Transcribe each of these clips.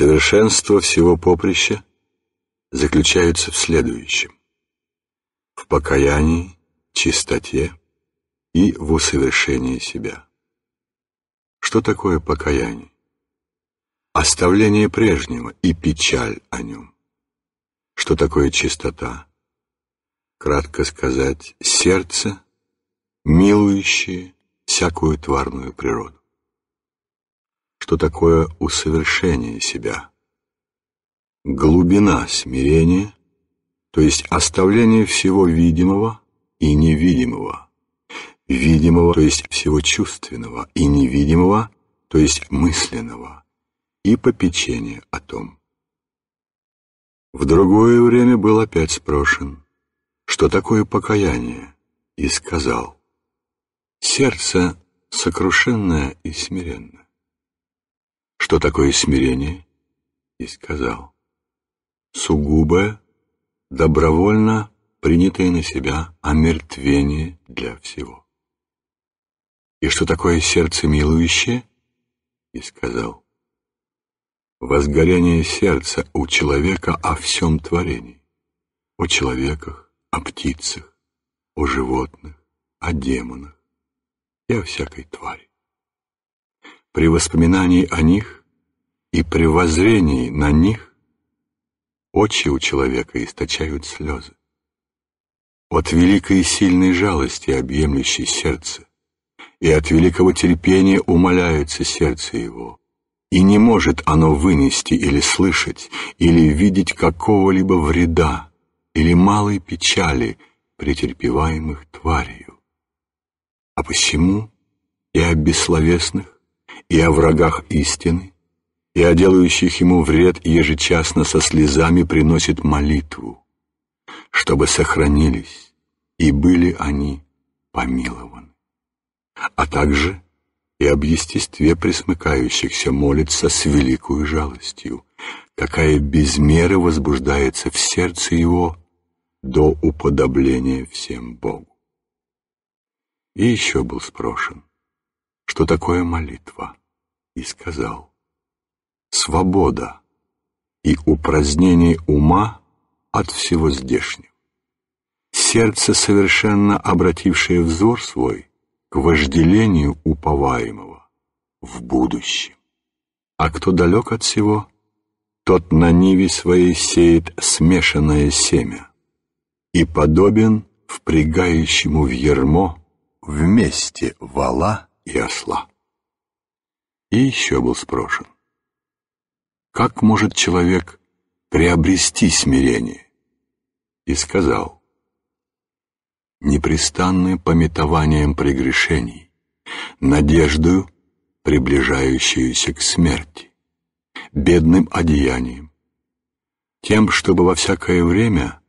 Совершенство всего поприща заключается в следующем. В покаянии, чистоте и в усовершении себя. Что такое покаяние? Оставление прежнего и печаль о нем. Что такое чистота? Кратко сказать, сердце, милующее всякую тварную природу что такое усовершенение себя. Глубина смирения, то есть оставление всего видимого и невидимого, видимого, то есть всего чувственного, и невидимого, то есть мысленного, и попечение о том. В другое время был опять спрошен, что такое покаяние, и сказал, сердце сокрушенное и смиренное что такое смирение, и сказал, сугубое, добровольно принятое на себя омертвение для всего. И что такое сердце милующее, и сказал, возгорение сердца у человека о всем творении, о человеках, о птицах, о животных, о демонах и о всякой твари при воспоминании о них и при воззрении на них очи у человека источают слезы. От великой и сильной жалости, объемлющей сердце, и от великого терпения умоляется сердце его, и не может оно вынести или слышать, или видеть какого-либо вреда или малой печали, претерпеваемых тварью. А посему и о бессловесных, и о врагах истины, и о делающих ему вред ежечасно со слезами приносит молитву, чтобы сохранились и были они помилованы. А также и об естестве присмыкающихся молится с великою жалостью, какая без меры возбуждается в сердце его до уподобления всем Богу. И еще был спрошен, что такое молитва и сказал «Свобода и упразднение ума от всего здешнего. Сердце, совершенно обратившее взор свой к вожделению уповаемого в будущем. А кто далек от всего, тот на ниве своей сеет смешанное семя и подобен впрягающему в ермо вместе вала и осла. И еще был спрошен. Как может человек приобрести смирение? И сказал, непрестанное пометованием прегрешений, надеждою, приближающуюся к смерти, бедным одеянием, тем, чтобы во всякое время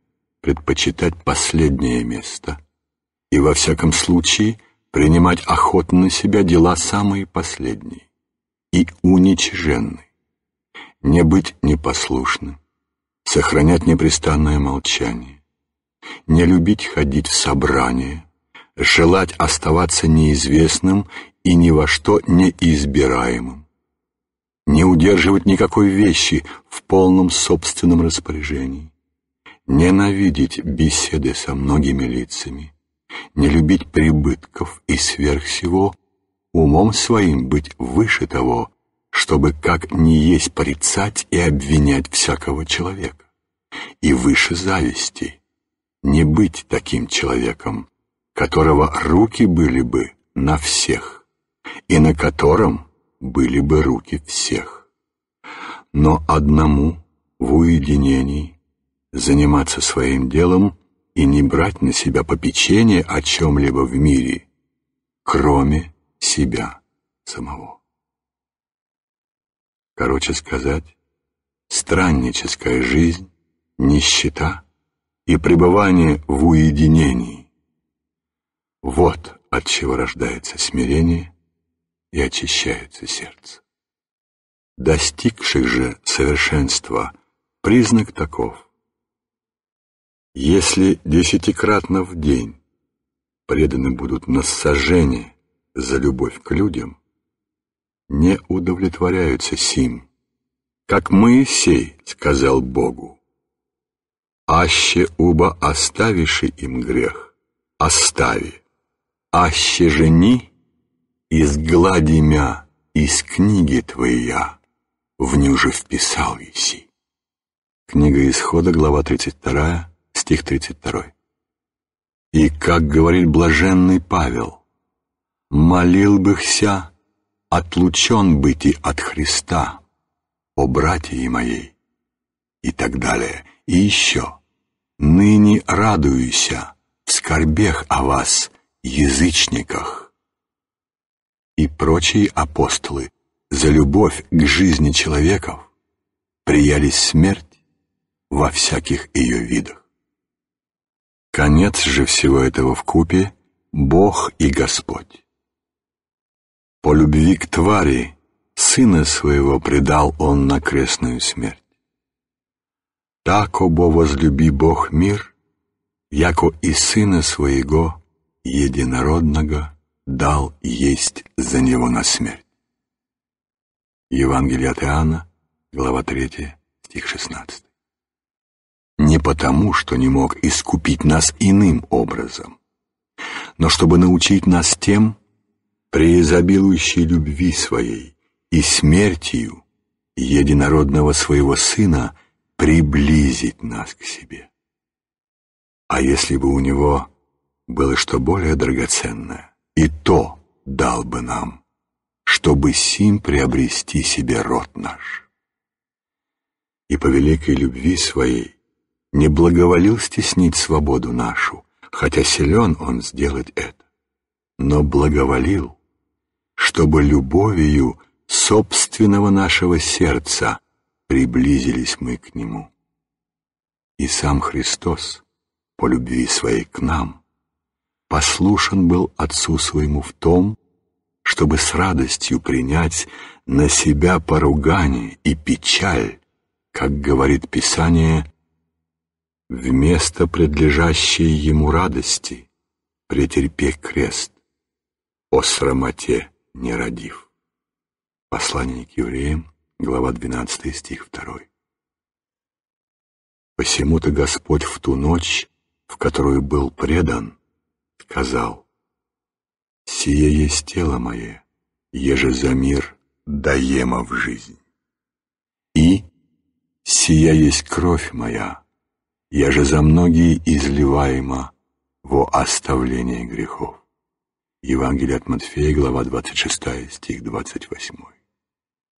предпочитать последнее место и во всяком случае принимать охотно на себя дела самые последние и уничиженной. Не быть непослушным, сохранять непрестанное молчание, не любить ходить в собрания, желать оставаться неизвестным и ни во что неизбираемым, не удерживать никакой вещи в полном собственном распоряжении, ненавидеть беседы со многими лицами, не любить прибытков и сверх всего умом своим быть выше того, чтобы как не есть порицать и обвинять всякого человека, и выше зависти, не быть таким человеком, которого руки были бы на всех, и на котором были бы руки всех. Но одному в уединении заниматься своим делом и не брать на себя попечение о чем-либо в мире, кроме себя самого. Короче сказать, странническая жизнь, нищета и пребывание в уединении. Вот от чего рождается смирение и очищается сердце. Достигших же совершенства признак таков. Если десятикратно в день преданы будут на сожжение за любовь к людям, не удовлетворяются сим, как Моисей сказал Богу. «Аще уба оставишь им грех, остави, аще жени, изглади мя из книги твоя, в ню же вписал еси». Книга Исхода, глава 32, стих 32. И как говорит блаженный Павел, молил быхся, отлучен быть от Христа, о братья моей, и так далее, и еще. Ныне радуюся в скорбех о вас, язычниках. И прочие апостолы за любовь к жизни человеков прияли смерть во всяких ее видах. Конец же всего этого в купе Бог и Господь. По любви к твари сына своего предал он на крестную смерть. Так обо возлюби Бог мир, яко и сына своего единородного дал есть за него на смерть. Евангелие от Иоанна, глава 3, стих 16. Не потому, что не мог искупить нас иным образом, но чтобы научить нас тем, преизобилующий любви своей и смертью единородного своего Сына приблизить нас к себе. А если бы у него было что более драгоценное, и то дал бы нам, чтобы сим приобрести себе род наш. И по великой любви своей не благоволил стеснить свободу нашу, хотя силен он сделать это, но благоволил — чтобы любовью собственного нашего сердца приблизились мы к Нему. И сам Христос, по любви своей к нам, послушен был Отцу своему в том, чтобы с радостью принять на себя поругание и печаль, как говорит Писание, вместо предлежащей ему радости претерпи крест о срамоте не родив. Послание к евреям, глава 12, стих 2. Посему-то Господь в ту ночь, в которую был предан, сказал, «Сие есть тело мое, еже за мир даема в жизнь». И «Сия есть кровь моя, я же за многие изливаема во оставление грехов». Евангелие от Матфея, глава 26, стих 28.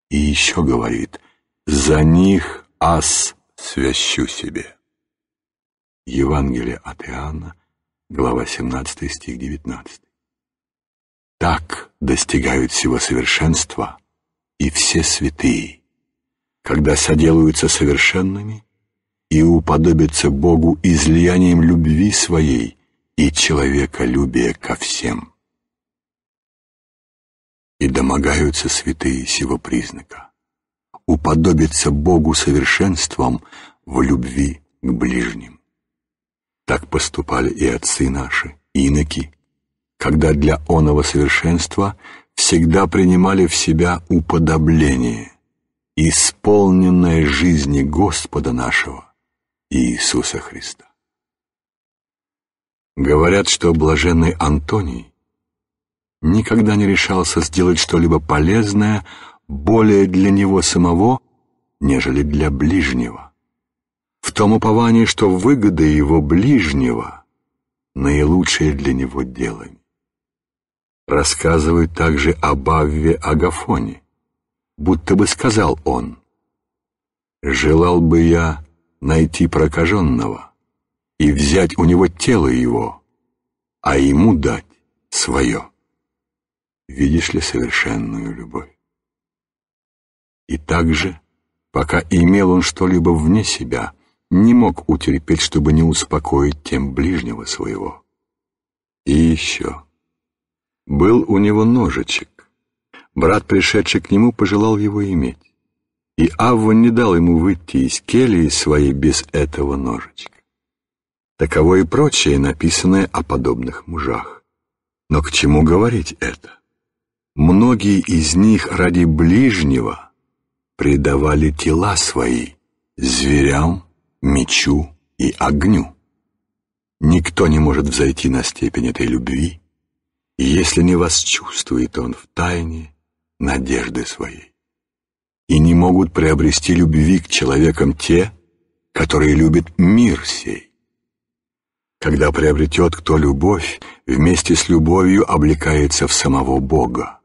И еще говорит, «За них ас свящу себе». Евангелие от Иоанна, глава 17, стих 19. Так достигают всего совершенства и все святые, когда соделаются совершенными и уподобятся Богу излиянием любви своей и человеколюбия ко всем и домогаются святые сего признака. Уподобиться Богу совершенством в любви к ближним. Так поступали и отцы наши, и иноки, когда для оного совершенства всегда принимали в себя уподобление, исполненное жизни Господа нашего Иисуса Христа. Говорят, что блаженный Антоний никогда не решался сделать что-либо полезное более для него самого, нежели для ближнего. В том уповании, что выгода его ближнего — наилучшее для него делание. Рассказывают также об Авве Агафоне. Будто бы сказал он, «Желал бы я найти прокаженного и взять у него тело его, а ему дать свое» видишь ли совершенную любовь. И также, пока имел он что-либо вне себя, не мог утерпеть, чтобы не успокоить тем ближнего своего. И еще. Был у него ножичек. Брат, пришедший к нему, пожелал его иметь. И Авва не дал ему выйти из келии своей без этого ножичка. Таково и прочее, написанное о подобных мужах. Но к чему говорить это? Многие из них ради ближнего предавали тела свои зверям, мечу и огню. Никто не может взойти на степень этой любви, если не восчувствует он в тайне надежды своей. И не могут приобрести любви к человекам те, которые любят мир сей. Когда приобретет кто любовь, вместе с любовью облекается в самого Бога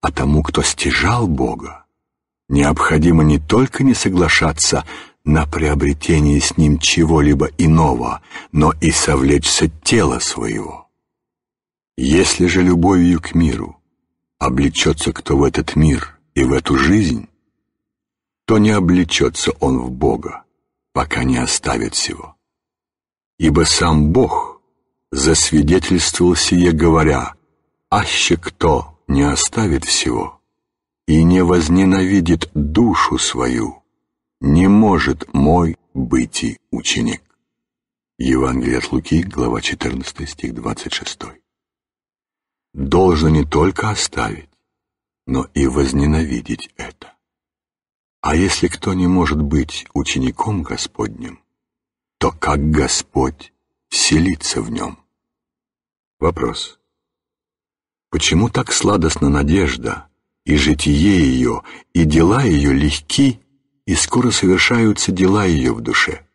а тому, кто стяжал Бога, необходимо не только не соглашаться на приобретение с ним чего-либо иного, но и совлечься тела своего. Если же любовью к миру облечется кто в этот мир и в эту жизнь, то не облечется он в Бога, пока не оставит всего. Ибо сам Бог засвидетельствовал сие, говоря, «Аще кто не оставит всего и не возненавидит душу свою, не может мой быть и ученик. Евангелие от Луки, глава 14, стих 26. Должно не только оставить, но и возненавидеть это. А если кто не может быть учеником Господним, то как Господь вселится в нем? Вопрос. Почему так сладостна надежда, и житие ее, и дела ее легки, и скоро совершаются дела ее в душе?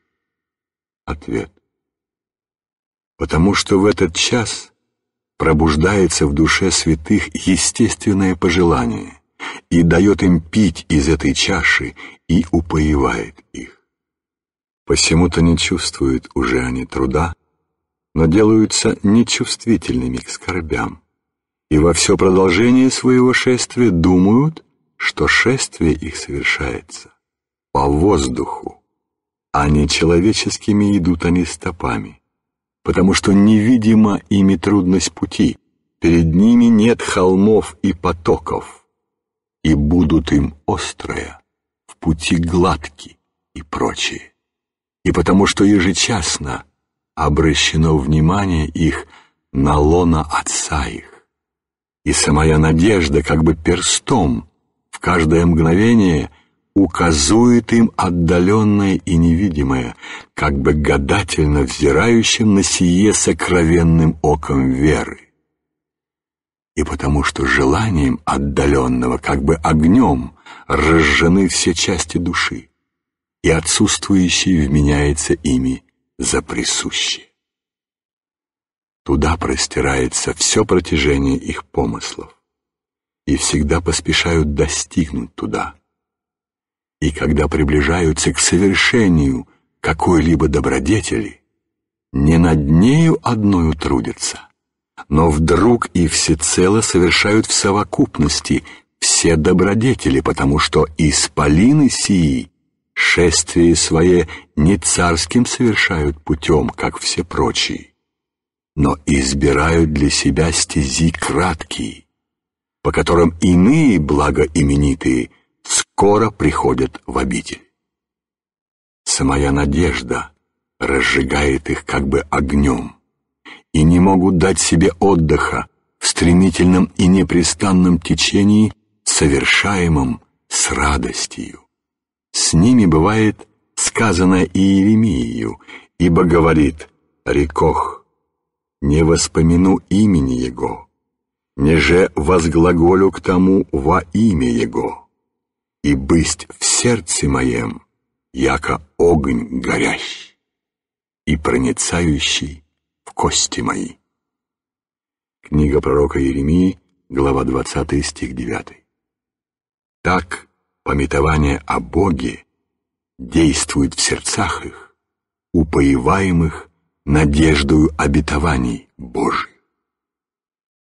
Ответ. Потому что в этот час пробуждается в душе святых естественное пожелание и дает им пить из этой чаши и упоевает их. Посему-то не чувствуют уже они труда, но делаются нечувствительными к скорбям, и во все продолжение своего шествия думают, что шествие их совершается по воздуху, а не человеческими идут они стопами, потому что невидима ими трудность пути, перед ними нет холмов и потоков, и будут им острые, в пути гладки и прочие. И потому что ежечасно обращено внимание их на лона отца их, и самая надежда как бы перстом в каждое мгновение указует им отдаленное и невидимое, как бы гадательно взирающим на сие сокровенным оком веры. И потому что желанием отдаленного, как бы огнем, разжжены все части души, и отсутствующий вменяется ими за присущее. Туда простирается все протяжение их помыслов, и всегда поспешают достигнуть туда. И когда приближаются к совершению какой-либо добродетели, не над нею одною трудятся, но вдруг и всецело совершают в совокупности все добродетели, потому что исполины сии шествие свое не царским совершают путем, как все прочие, но избирают для себя стези краткие, по которым иные благоименитые скоро приходят в обитель. Самая надежда разжигает их как бы огнем, и не могут дать себе отдыха в стремительном и непрестанном течении, совершаемом с радостью. С ними бывает сказано и Иеремию, ибо говорит «Рекох, не воспомяну имени Его, не же возглаголю к тому во имя Его, и бысть в сердце моем, яко огонь горящий и проницающий в кости мои». Книга пророка Иеремии, глава 20, стих 9. Так пометование о Боге действует в сердцах их, упоеваемых надеждою обетований Божьих.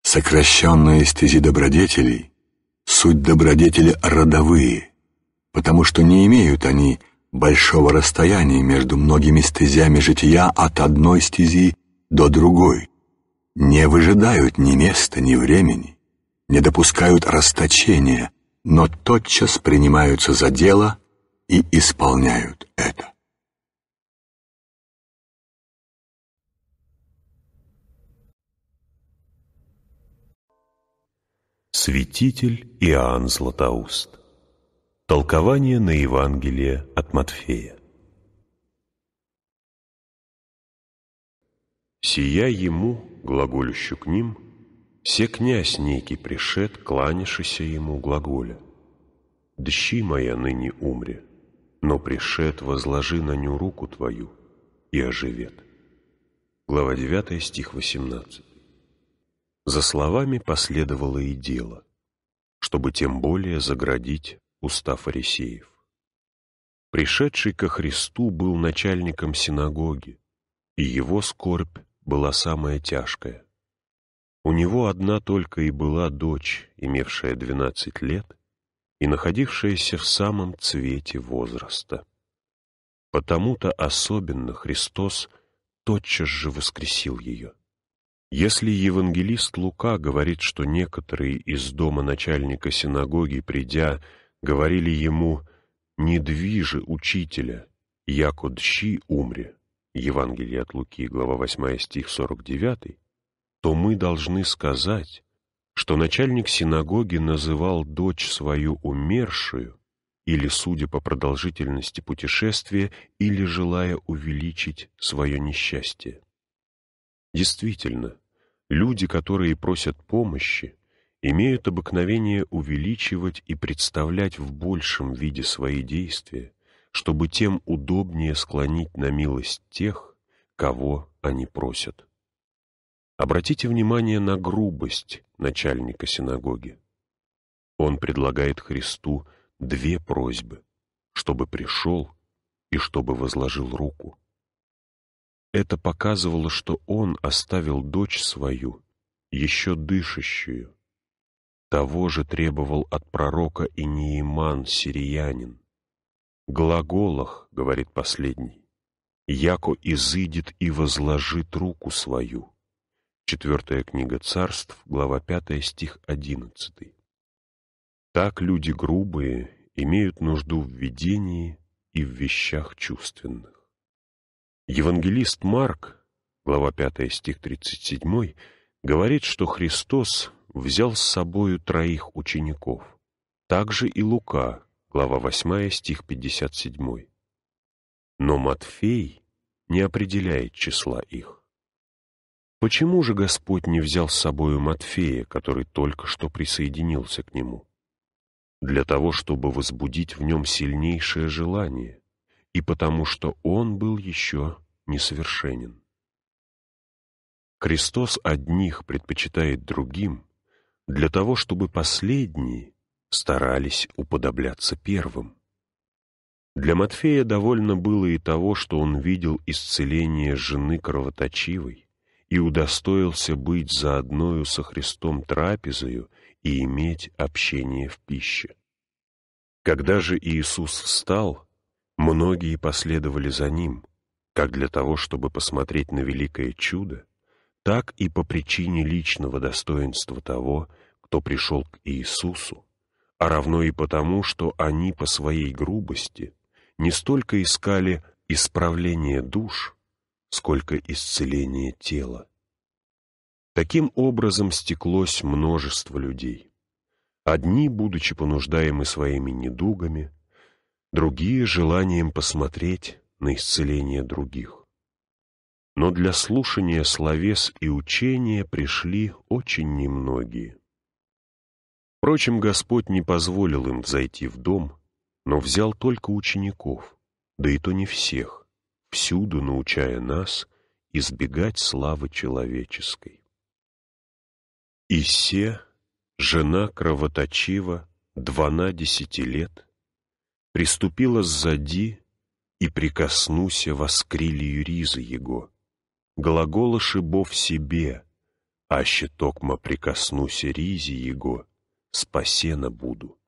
Сокращенные стези добродетелей — суть добродетели родовые, потому что не имеют они большого расстояния между многими стезями жития от одной стези до другой, не выжидают ни места, ни времени, не допускают расточения, но тотчас принимаются за дело и исполняют это. Святитель Иоанн Златоуст. Толкование на Евангелие от Матфея. «Сия ему, глаголющу к ним, все князь некий пришед, кланяшися ему глаголя. Дщи моя ныне умре, но пришед, возложи на ню руку твою, и оживет». Глава 9, стих 18. За словами последовало и дело, чтобы тем более заградить уста фарисеев. Пришедший ко Христу был начальником синагоги, и его скорбь была самая тяжкая. У него одна только и была дочь, имевшая двенадцать лет и находившаяся в самом цвете возраста. Потому-то особенно Христос тотчас же воскресил ее. Если евангелист Лука говорит, что некоторые из дома начальника синагоги, придя, говорили ему «Не движи учителя, яко дщи умре» Евангелие от Луки, глава 8, стих 49, то мы должны сказать, что начальник синагоги называл дочь свою умершую, или, судя по продолжительности путешествия, или желая увеличить свое несчастье. Действительно, люди, которые просят помощи, имеют обыкновение увеличивать и представлять в большем виде свои действия, чтобы тем удобнее склонить на милость тех, кого они просят. Обратите внимание на грубость начальника синагоги. Он предлагает Христу две просьбы, чтобы пришел и чтобы возложил руку. Это показывало, что он оставил дочь свою, еще дышащую. Того же требовал от пророка и Неиман, сириянин. «Глаголах», — говорит последний, — «яко изыдет и возложит руку свою». Четвертая книга царств, глава 5, стих 11. Так люди грубые имеют нужду в видении и в вещах чувственных. Евангелист Марк, глава 5, стих 37, говорит, что Христос взял с собою троих учеников. Также и Лука, глава 8, стих 57. Но Матфей не определяет числа их. Почему же Господь не взял с собою Матфея, который только что присоединился к нему? Для того, чтобы возбудить в нем сильнейшее желание — и потому что он был еще несовершенен. Христос одних предпочитает другим для того, чтобы последние старались уподобляться первым. Для Матфея довольно было и того, что он видел исцеление жены кровоточивой и удостоился быть заодною со Христом трапезою и иметь общение в пище. Когда же Иисус встал, Многие последовали за ним, как для того, чтобы посмотреть на великое чудо, так и по причине личного достоинства того, кто пришел к Иисусу, а равно и потому, что они по своей грубости не столько искали исправление душ, сколько исцеление тела. Таким образом стеклось множество людей. Одни, будучи понуждаемы своими недугами, другие — желанием посмотреть на исцеление других. Но для слушания словес и учения пришли очень немногие. Впрочем, Господь не позволил им зайти в дом, но взял только учеников, да и то не всех, всюду научая нас избегать славы человеческой. И жена кровоточива, двана десяти лет, приступила сзади и прикоснуся воскрилью ризы его. Глагола шибов себе, а щитокма прикоснуся ризе его, спасена буду.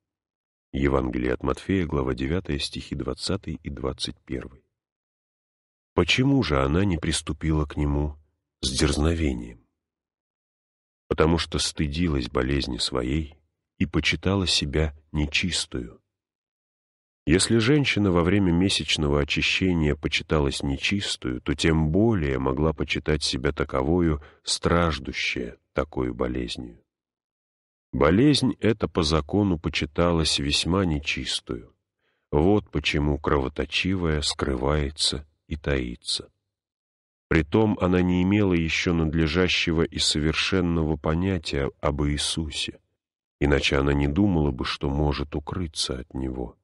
Евангелие от Матфея, глава 9, стихи 20 и 21. Почему же она не приступила к нему с дерзновением? Потому что стыдилась болезни своей и почитала себя нечистую, если женщина во время месячного очищения почиталась нечистую, то тем более могла почитать себя таковою, страждущая такой болезнью. Болезнь эта по закону почиталась весьма нечистую. Вот почему кровоточивая скрывается и таится. Притом она не имела еще надлежащего и совершенного понятия об Иисусе, иначе она не думала бы, что может укрыться от Него.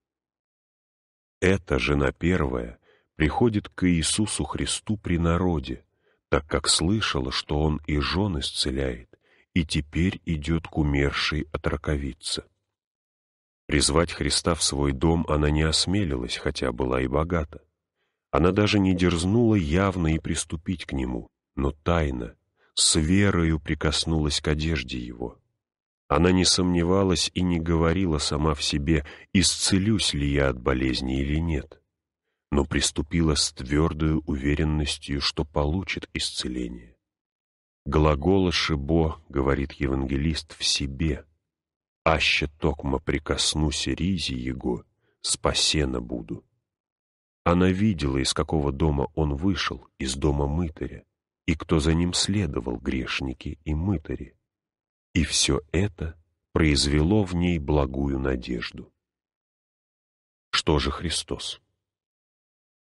Эта жена первая приходит к Иисусу Христу при народе, так как слышала, что Он и жен исцеляет, и теперь идет к умершей от раковицы. Призвать Христа в свой дом она не осмелилась, хотя была и богата. Она даже не дерзнула явно и приступить к нему, но тайно, с верою прикоснулась к одежде его. Она не сомневалась и не говорила сама в себе, исцелюсь ли я от болезни или нет, но приступила с твердой уверенностью, что получит исцеление. Глагола «шибо», — говорит евангелист, — в себе. «Аще токма прикоснусь ризи его, спасена буду». Она видела, из какого дома он вышел, из дома мытаря, и кто за ним следовал, грешники и мытари. И все это произвело в ней благую надежду. Что же Христос?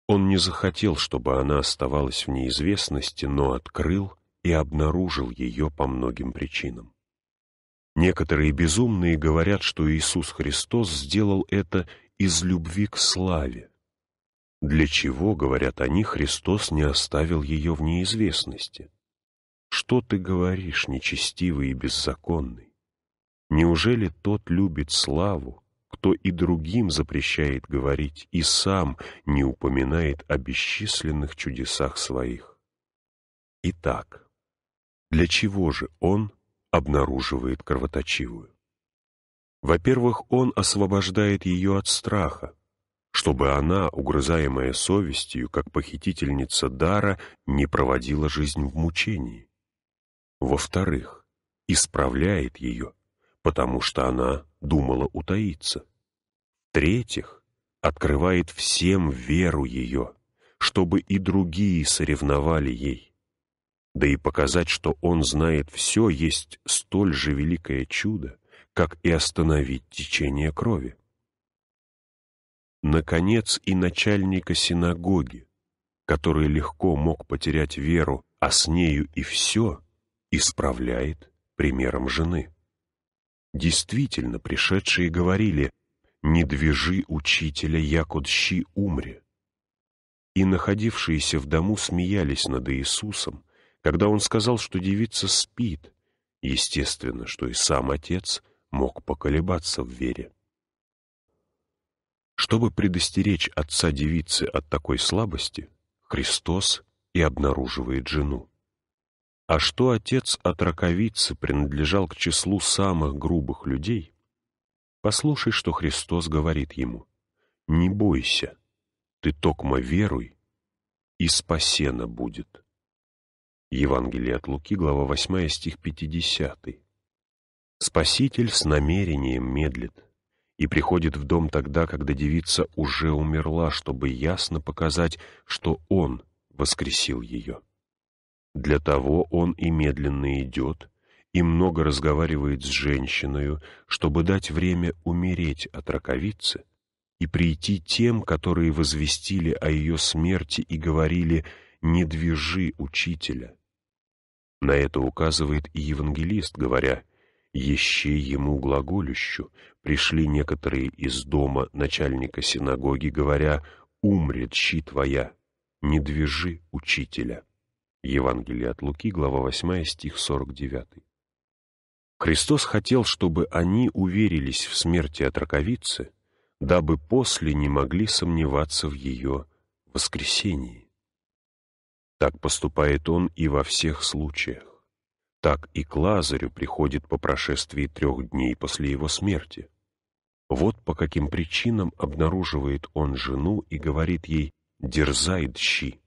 Он не захотел, чтобы она оставалась в неизвестности, но открыл и обнаружил ее по многим причинам. Некоторые безумные говорят, что Иисус Христос сделал это из любви к славе. Для чего, говорят они, Христос не оставил ее в неизвестности? Что ты говоришь, нечестивый и беззаконный? Неужели тот любит славу, кто и другим запрещает говорить и сам не упоминает о бесчисленных чудесах своих? Итак, для чего же он обнаруживает кровоточивую? Во-первых, он освобождает ее от страха, чтобы она, угрызаемая совестью, как похитительница дара, не проводила жизнь в мучении. Во-вторых, исправляет ее, потому что она думала утаиться. В-третьих, открывает всем веру ее, чтобы и другие соревновали ей. Да и показать, что он знает все, есть столь же великое чудо, как и остановить течение крови. Наконец, и начальника синагоги, который легко мог потерять веру, а с нею и все — исправляет примером жены. Действительно, пришедшие говорили «Не движи учителя, якут умре». И находившиеся в дому смеялись над Иисусом, когда он сказал, что девица спит, естественно, что и сам отец мог поколебаться в вере. Чтобы предостеречь отца девицы от такой слабости, Христос и обнаруживает жену. А что отец от раковицы принадлежал к числу самых грубых людей, послушай, что Христос говорит ему. «Не бойся, ты токмо веруй, и спасена будет». Евангелие от Луки, глава 8, стих 50. Спаситель с намерением медлит и приходит в дом тогда, когда девица уже умерла, чтобы ясно показать, что он воскресил ее. Для того он и медленно идет, и много разговаривает с женщиною, чтобы дать время умереть от раковицы и прийти тем, которые возвестили о ее смерти и говорили «не движи учителя». На это указывает и евангелист, говоря «Еще ему глаголющу». Пришли некоторые из дома начальника синагоги, говоря «умрет щи твоя, не движи учителя». Евангелие от Луки, глава 8, стих 49. Христос хотел, чтобы они уверились в смерти от раковицы, дабы после не могли сомневаться в ее воскресении. Так поступает он и во всех случаях. Так и к Лазарю приходит по прошествии трех дней после его смерти. Вот по каким причинам обнаруживает он жену и говорит ей «дерзай, дщи».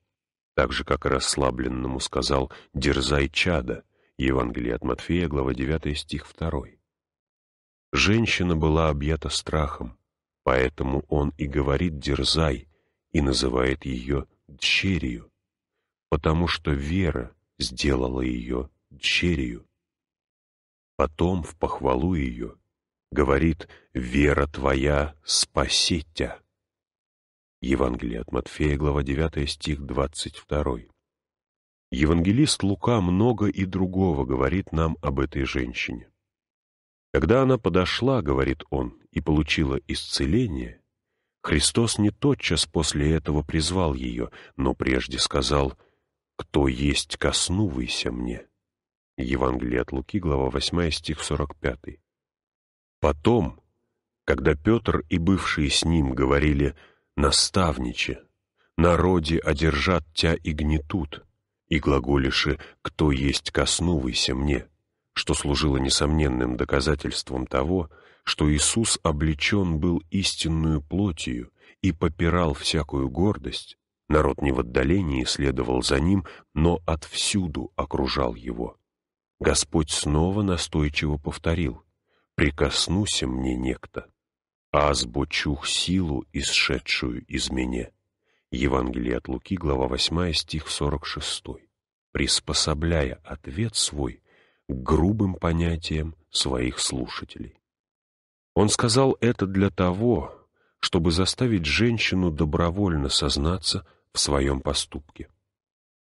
Так же, как расслабленному сказал «дерзай чада» Евангелие от Матфея, глава 9, стих 2. Женщина была объята страхом, поэтому он и говорит «дерзай» и называет ее «дщерью», потому что вера сделала ее дщерью. Потом в похвалу ее говорит «Вера твоя спасит тебя». Евангелие от Матфея, глава 9, стих 22. Евангелист Лука много и другого говорит нам об этой женщине. Когда она подошла, говорит он, и получила исцеление, Христос не тотчас после этого призвал ее, но прежде сказал «Кто есть, коснувайся мне». Евангелие от Луки, глава 8, стих 45. Потом, когда Петр и бывшие с ним говорили «Кто наставниче, народе одержат тя и гнетут, и глаголиши «кто есть коснувайся мне», что служило несомненным доказательством того, что Иисус облечен был истинную плотью и попирал всякую гордость, народ не в отдалении следовал за ним, но отвсюду окружал его. Господь снова настойчиво повторил «прикоснуся мне некто» озбучух силу, исшедшую из меня». Евангелие от Луки, глава 8, стих 46. Приспособляя ответ свой к грубым понятиям своих слушателей. Он сказал это для того, чтобы заставить женщину добровольно сознаться в своем поступке.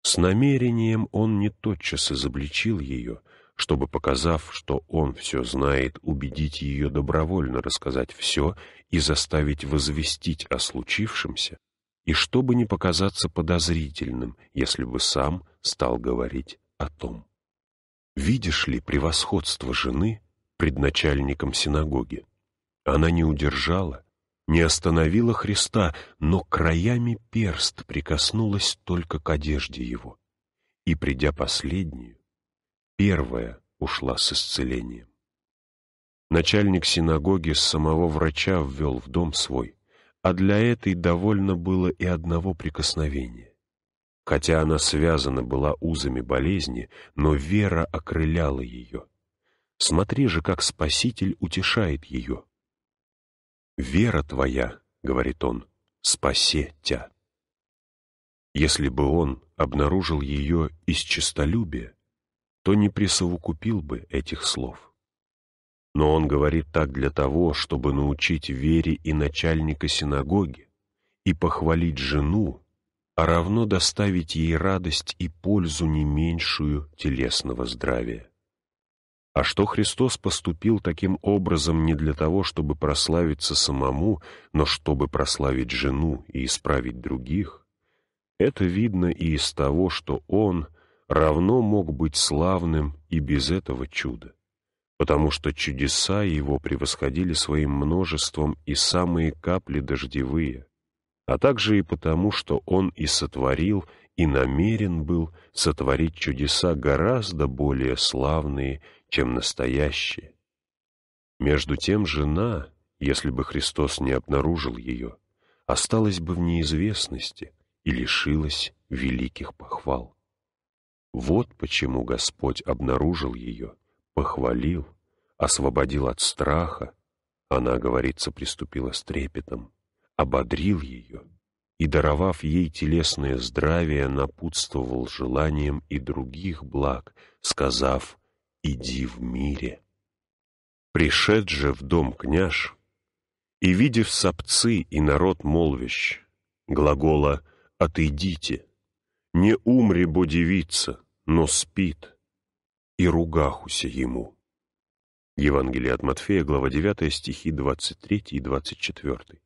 С намерением он не тотчас изобличил ее, чтобы, показав, что он все знает, убедить ее добровольно рассказать все и заставить возвестить о случившемся, и чтобы не показаться подозрительным, если бы сам стал говорить о том. Видишь ли превосходство жены предначальником синагоги? Она не удержала, не остановила Христа, но краями перст прикоснулась только к одежде его. И, придя последнюю, первая ушла с исцелением. Начальник синагоги с самого врача ввел в дом свой, а для этой довольно было и одного прикосновения. Хотя она связана была узами болезни, но вера окрыляла ее. Смотри же, как Спаситель утешает ее. «Вера твоя, — говорит он, — спасе тебя». Если бы он обнаружил ее из честолюбия, то не присовокупил бы этих слов. Но он говорит так для того, чтобы научить вере и начальника синагоги, и похвалить жену, а равно доставить ей радость и пользу не меньшую телесного здравия. А что Христос поступил таким образом не для того, чтобы прославиться самому, но чтобы прославить жену и исправить других, это видно и из того, что Он равно мог быть славным и без этого чуда, потому что чудеса его превосходили своим множеством и самые капли дождевые, а также и потому, что он и сотворил, и намерен был сотворить чудеса гораздо более славные, чем настоящие. Между тем жена, если бы Христос не обнаружил ее, осталась бы в неизвестности и лишилась великих похвал. Вот почему Господь обнаружил ее, похвалил, освободил от страха. Она, говорится, приступила с трепетом, ободрил ее и, даровав ей телесное здравие, напутствовал желанием и других благ, сказав «Иди в мире». Пришед же в дом княж, и, видев сапцы и народ молвящ, глагола отойдите, «не умри, бо девица», но спит, и ругахуся ему». Евангелие от Матфея, глава 9, стихи 23 и 24.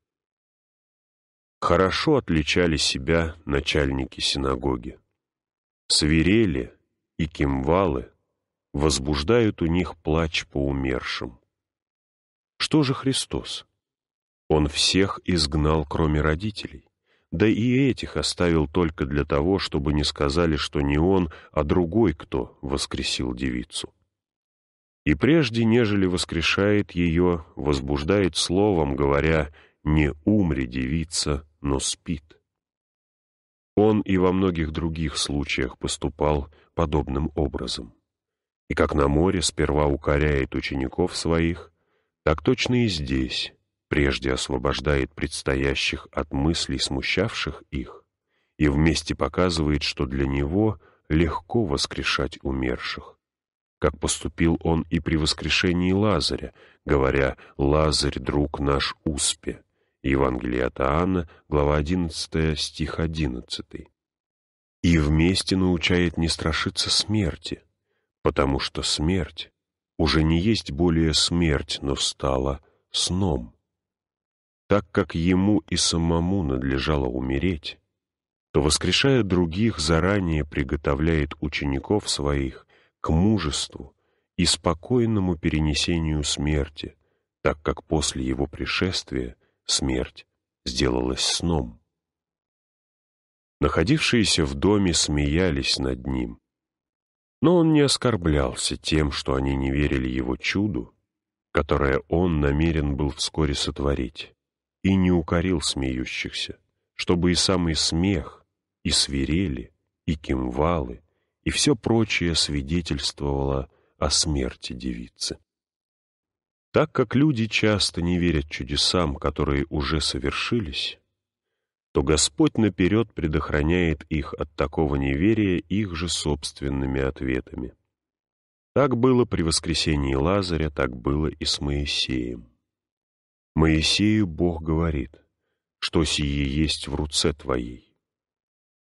Хорошо отличали себя начальники синагоги. Свирели и кимвалы возбуждают у них плач по умершим. Что же Христос? Он всех изгнал, кроме родителей. Да и этих оставил только для того, чтобы не сказали, что не он, а другой кто воскресил девицу. И прежде, нежели воскрешает ее, возбуждает словом, говоря «не умри, девица, но спит». Он и во многих других случаях поступал подобным образом. И как на море сперва укоряет учеников своих, так точно и здесь, прежде освобождает предстоящих от мыслей, смущавших их, и вместе показывает, что для него легко воскрешать умерших. Как поступил он и при воскрешении Лазаря, говоря «Лазарь, друг наш, успе». Евангелие от Иоанна, глава 11, стих 11. И вместе научает не страшиться смерти, потому что смерть уже не есть более смерть, но стала сном. Так как ему и самому надлежало умереть, то, воскрешая других, заранее приготовляет учеников своих к мужеству и спокойному перенесению смерти, так как после его пришествия смерть сделалась сном. Находившиеся в доме смеялись над ним, но он не оскорблялся тем, что они не верили его чуду, которое он намерен был вскоре сотворить и не укорил смеющихся, чтобы и самый смех, и свирели, и кимвалы, и все прочее свидетельствовало о смерти девицы. Так как люди часто не верят чудесам, которые уже совершились, то Господь наперед предохраняет их от такого неверия их же собственными ответами. Так было при воскресении Лазаря, так было и с Моисеем. Моисею Бог говорит, что сие есть в руце твоей.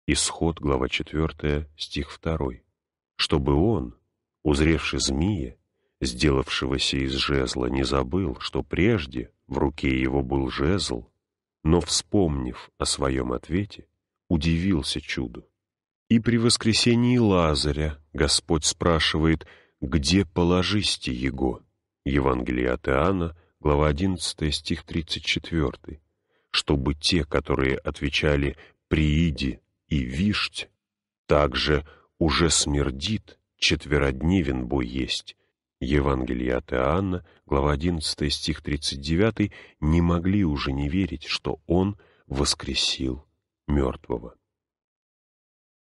Исход, глава 4, стих 2. Чтобы он, узревший змея, сделавшегося из жезла, не забыл, что прежде в руке его был жезл, но, вспомнив о своем ответе, удивился чуду. И при воскресении Лазаря Господь спрашивает, где положисти его? Евангелие от Иоанна, глава 11, стих 34, чтобы те, которые отвечали «прииди» и «вишть», также «уже смердит, четверодневен бой есть». Евангелие от Иоанна, глава 11, стих 39, не могли уже не верить, что он воскресил мертвого.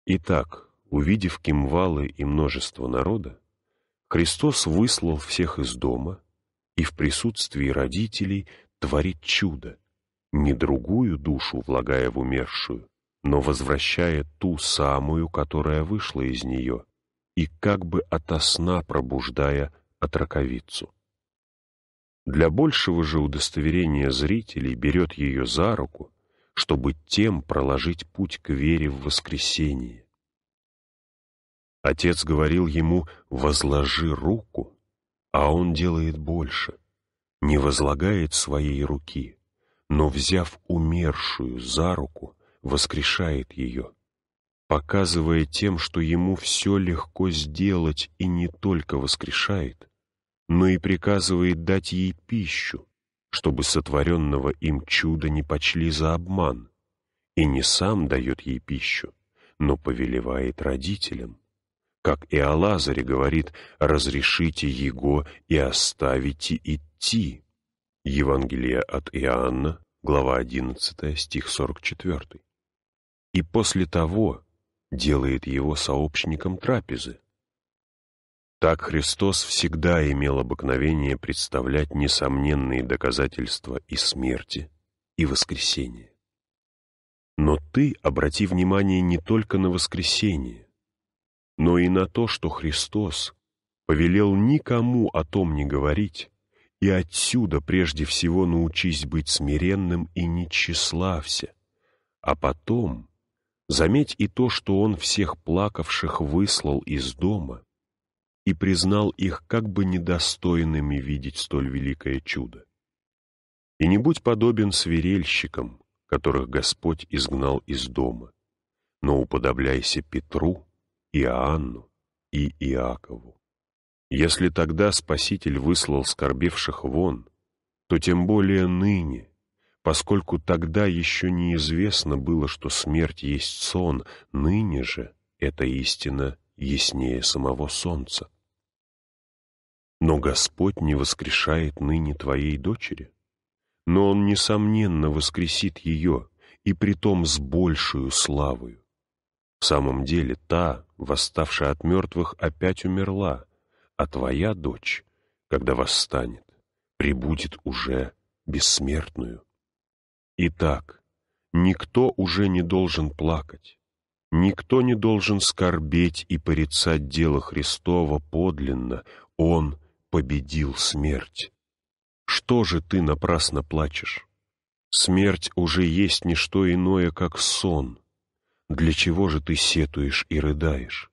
Итак, увидев кимвалы и множество народа, Христос выслал всех из дома — и в присутствии родителей творит чудо, не другую душу влагая в умершую, но возвращая ту самую, которая вышла из нее, и как бы ото сна пробуждая отраковицу. Для большего же удостоверения зрителей берет ее за руку, чтобы тем проложить путь к вере в воскресение. Отец говорил ему «возложи руку», а он делает больше, не возлагает своей руки, но, взяв умершую за руку, воскрешает ее, показывая тем, что ему все легко сделать и не только воскрешает, но и приказывает дать ей пищу, чтобы сотворенного им чуда не почли за обман, и не сам дает ей пищу, но повелевает родителям как и о Лазаре говорит «разрешите его и оставите идти». Евангелие от Иоанна, глава 11, стих 44. И после того делает его сообщником трапезы. Так Христос всегда имел обыкновение представлять несомненные доказательства и смерти, и воскресения. Но ты обрати внимание не только на воскресение, но и на то, что Христос повелел никому о том не говорить, и отсюда прежде всего научись быть смиренным и не тщеславься, а потом заметь и то, что Он всех плакавших выслал из дома и признал их как бы недостойными видеть столь великое чудо. И не будь подобен свирельщикам, которых Господь изгнал из дома, но уподобляйся Петру, Иоанну и Иакову. Если тогда Спаситель выслал скорбевших вон, то тем более ныне, поскольку тогда еще неизвестно было, что смерть есть сон, ныне же эта истина яснее самого солнца. Но Господь не воскрешает ныне твоей дочери, но Он, несомненно, воскресит ее, и притом с большую славою в самом деле та, восставшая от мертвых, опять умерла, а твоя дочь, когда восстанет, прибудет уже бессмертную. Итак, никто уже не должен плакать, никто не должен скорбеть и порицать дело Христова подлинно, Он победил смерть. Что же ты напрасно плачешь? Смерть уже есть не что иное, как сон — для чего же ты сетуешь и рыдаешь?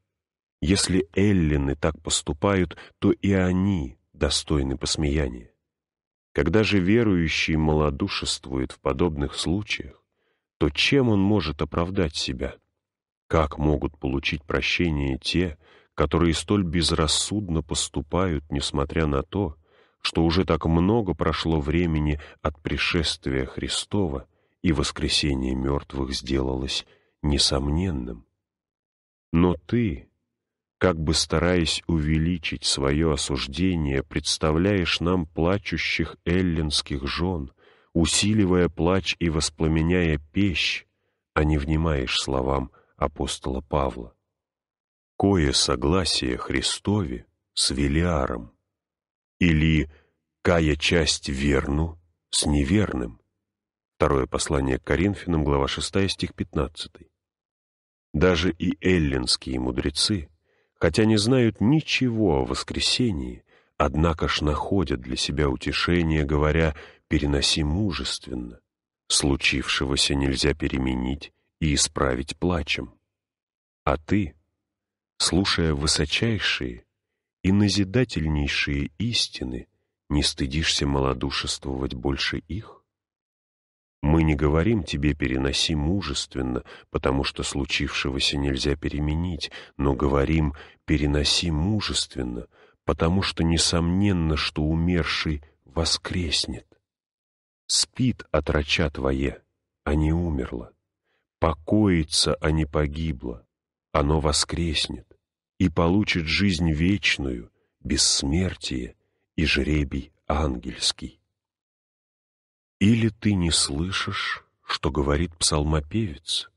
Если эллины так поступают, то и они достойны посмеяния. Когда же верующий малодушествует в подобных случаях, то чем он может оправдать себя? Как могут получить прощение те, которые столь безрассудно поступают, несмотря на то, что уже так много прошло времени от пришествия Христова и воскресение мертвых сделалось несомненным. Но ты, как бы стараясь увеличить свое осуждение, представляешь нам плачущих эллинских жен, усиливая плач и воспламеняя печь, а не внимаешь словам апостола Павла. Кое согласие Христове с Велиаром, или кая часть верну с неверным. Второе послание к Коринфянам, глава 6, стих 15. Даже и эллинские мудрецы, хотя не знают ничего о воскресении, однако ж находят для себя утешение, говоря «переноси мужественно». Случившегося нельзя переменить и исправить плачем. А ты, слушая высочайшие и назидательнейшие истины, не стыдишься малодушествовать больше их? Мы не говорим тебе «переноси мужественно», потому что случившегося нельзя переменить, но говорим «переноси мужественно», потому что несомненно, что умерший воскреснет. Спит отрача твое, а не умерла; Покоится, а не погибло. Оно воскреснет и получит жизнь вечную, бессмертие и жребий ангельский. Или ты не слышишь, что говорит псалмопевец?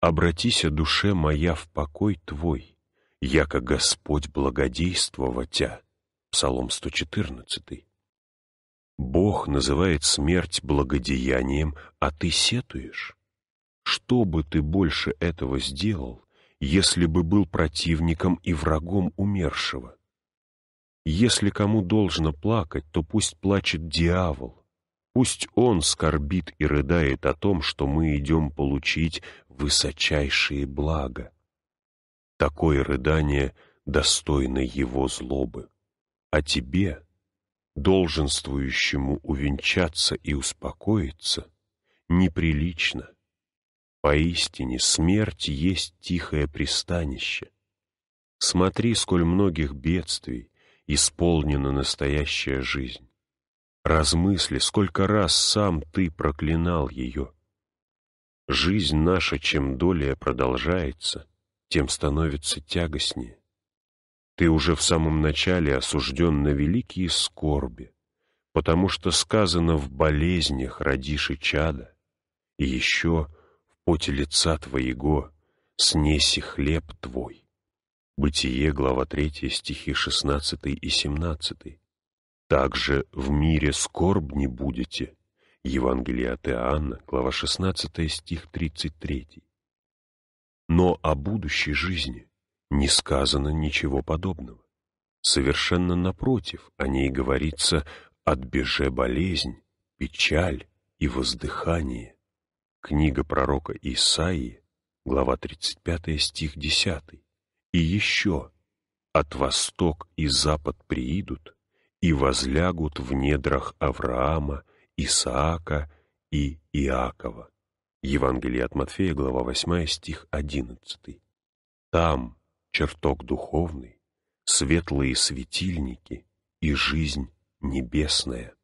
Обратися душе моя в покой твой, яко Господь благодействоватя. Псалом 114. Бог называет смерть благодеянием, а ты сетуешь. Что бы ты больше этого сделал, если бы был противником и врагом умершего? Если кому должно плакать, то пусть плачет дьявол, Пусть он скорбит и рыдает о том, что мы идем получить высочайшие блага. Такое рыдание достойно его злобы. А тебе, долженствующему увенчаться и успокоиться, неприлично. Поистине смерть есть тихое пристанище. Смотри, сколь многих бедствий исполнена настоящая жизнь. Размысли, сколько раз сам ты проклинал ее. Жизнь наша, чем долее продолжается, тем становится тягостнее. Ты уже в самом начале осужден на великие скорби, потому что сказано в болезнях родиши чада, и еще в поте лица твоего снеси хлеб твой. Бытие, глава 3, стихи 16 и 17. Также в мире скорб не будете. Евангелие от Иоанна, глава 16, стих 33. Но о будущей жизни не сказано ничего подобного. Совершенно напротив, о ней говорится «отбеже болезнь, печаль и воздыхание». Книга пророка Исаии, глава 35, стих 10. И еще «от восток и запад приидут, и возлягут в недрах Авраама, Исаака и Иакова. Евангелие от Матфея, глава 8, стих 11. Там чертог духовный, светлые светильники и жизнь небесная.